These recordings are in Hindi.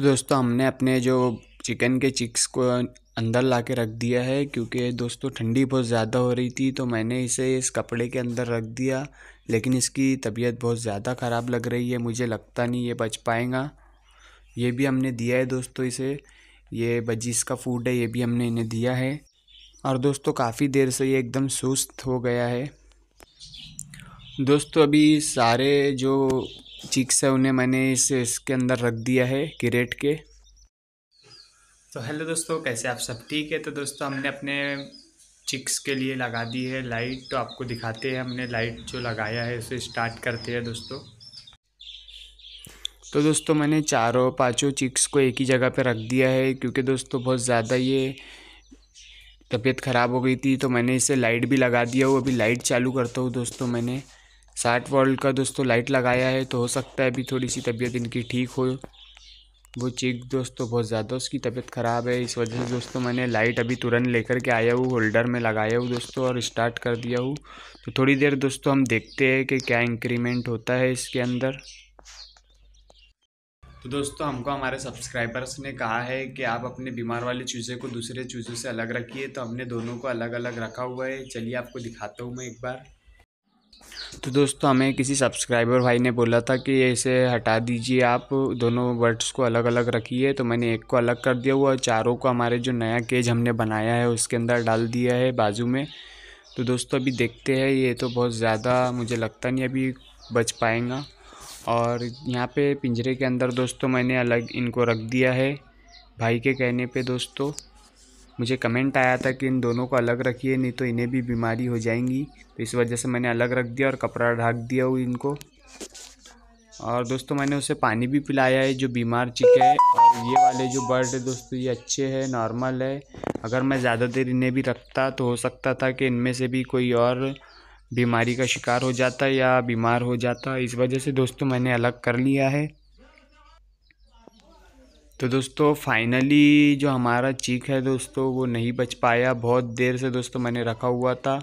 तो दोस्तों हमने अपने जो चिकन के चिक्स को अंदर ला के रख दिया है क्योंकि दोस्तों ठंडी बहुत ज़्यादा हो रही थी तो मैंने इसे इस कपड़े के अंदर रख दिया लेकिन इसकी तबीयत बहुत ज़्यादा ख़राब लग रही है मुझे लगता नहीं ये बच पाएगा ये भी हमने दिया है दोस्तों इसे ये बजीस का फूड है ये भी हमने इन्हें दिया है और दोस्तों काफ़ी देर से ये एकदम सुस्त हो गया है दोस्तों अभी सारे जो चिक्स से उन्हें मैंने इस इसके अंदर रख दिया है किरेट के तो हेलो दोस्तों कैसे आप सब ठीक है तो दोस्तों हमने अपने चिक्स के लिए लगा दी है लाइट तो आपको दिखाते हैं हमने लाइट जो लगाया है उसे स्टार्ट करते हैं दोस्तों तो दोस्तों मैंने चारों पांचों चिक्स को एक ही जगह पर रख दिया है क्योंकि दोस्तों बहुत ज़्यादा ये तबीयत ख़राब हो गई थी तो मैंने इसे लाइट भी लगा दिया वो अभी लाइट चालू करता हूँ दोस्तों मैंने साठ वोल्ट का दोस्तों लाइट लगाया है तो हो सकता है अभी थोड़ी सी तबीयत इनकी ठीक हो वो चीख दोस्तों बहुत ज़्यादा उसकी तबीयत ख़राब है इस वजह से दोस्तों मैंने लाइट अभी तुरंत लेकर के आया हूँ होल्डर में लगाया हूँ दोस्तों और स्टार्ट कर दिया हूँ तो थोड़ी देर दोस्तों हम देखते हैं कि क्या इंक्रीमेंट होता है इसके अंदर तो दोस्तों हमको हमारे सब्सक्राइबर्स ने कहा है कि आप अपने बीमार वाले चूज़े को दूसरे चूज़ों से अलग रखिए तो हमने दोनों को अलग अलग रखा हुआ है चलिए आपको दिखाता हूँ मैं एक बार तो दोस्तों हमें किसी सब्सक्राइबर भाई ने बोला था कि इसे हटा दीजिए आप दोनों वर्ड्स को अलग अलग रखिए तो मैंने एक को अलग कर दिया हुआ चारों को हमारे जो नया केज हमने बनाया है उसके अंदर डाल दिया है बाजू में तो दोस्तों अभी देखते हैं ये तो बहुत ज़्यादा मुझे लगता नहीं अभी बच पाएगा और यहाँ पे पिंजरे के अंदर दोस्तों मैंने अलग इनको रख दिया है भाई के कहने पे दोस्तों मुझे कमेंट आया था कि इन दोनों को अलग रखिए नहीं तो इन्हें भी बीमारी हो जाएंगी तो इस वजह से मैंने अलग रख दिया और कपड़ा ढाक दिया हुई इनको और दोस्तों मैंने उसे पानी भी पिलाया है जो बीमार चिके है और ये वाले जो बर्ड है दोस्तों ये अच्छे हैं नॉर्मल है अगर मैं ज़्यादा देर इन्हें भी रखता तो हो सकता था कि इनमें से भी कोई और बीमारी का शिकार हो जाता या बीमार हो जाता इस वजह से दोस्तों मैंने अलग कर लिया है तो दोस्तों फाइनली जो हमारा चीक है दोस्तों वो नहीं बच पाया बहुत देर से दोस्तों मैंने रखा हुआ था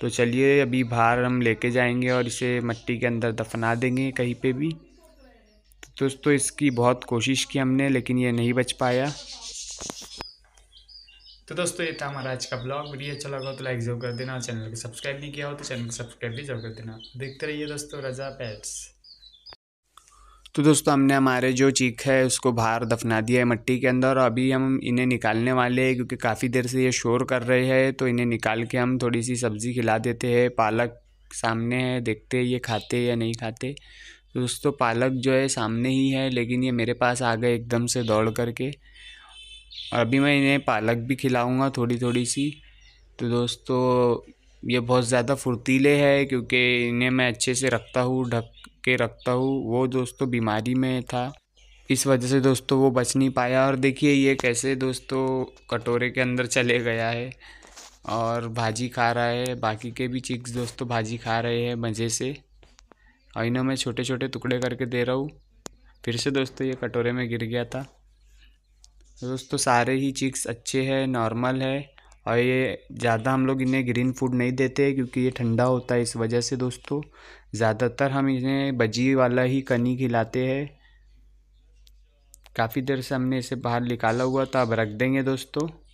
तो चलिए अभी बाहर हम लेके जाएंगे और इसे मट्टी के अंदर दफना देंगे कहीं पे भी तो दोस्तों इसकी बहुत कोशिश की हमने लेकिन ये नहीं बच पाया तो दोस्तों ये था हमारा आज का ब्लॉग वीडियो अच्छा लगा तो लाइक जरूर कर देना और चैनल को सब्सक्राइब नहीं किया हो तो चैनल को सब्सक्राइब भी जरूर कर देना देखते रहिए दोस्तों रजा पैट्स तो दोस्तों हमने हमारे जो चीख है उसको बाहर दफना दिया है मिट्टी के अंदर और अभी हम इन्हें निकालने वाले हैं क्योंकि काफ़ी देर से ये शोर कर रहे हैं तो इन्हें निकाल के हम थोड़ी सी सब्ज़ी खिला देते हैं पालक सामने है देखते हैं ये खाते या नहीं खाते तो दोस्तों पालक जो है सामने ही है लेकिन ये मेरे पास आ गए एकदम से दौड़ करके और अभी मैं इन्हें पालक भी खिलाऊँगा थोड़ी थोड़ी सी तो दोस्तों ये बहुत ज़्यादा फुर्तीले है क्योंकि इन्हें मैं अच्छे से रखता हूँ ढक के रखता हूँ वो दोस्तों बीमारी में था इस वजह से दोस्तों वो बच नहीं पाया और देखिए ये कैसे दोस्तों कटोरे के अंदर चले गया है और भाजी खा रहा है बाकी के भी चिक्स दोस्तों भाजी खा रहे हैं मज़े से और इन्हें मैं छोटे छोटे टुकड़े करके दे रहा हूँ फिर से दोस्तों ये कटोरे में गिर गया था दोस्तों सारे ही चिक्स अच्छे हैं नॉर्मल है और ये ज़्यादा हम लोग इन्हें ग्रीन फूड नहीं देते क्योंकि ये ठंडा होता है इस वजह से दोस्तों ज़्यादातर हम इन्हें बजी वाला ही कनी खिलाते हैं काफ़ी देर से हमने इसे बाहर निकाला हुआ था अब रख देंगे दोस्तों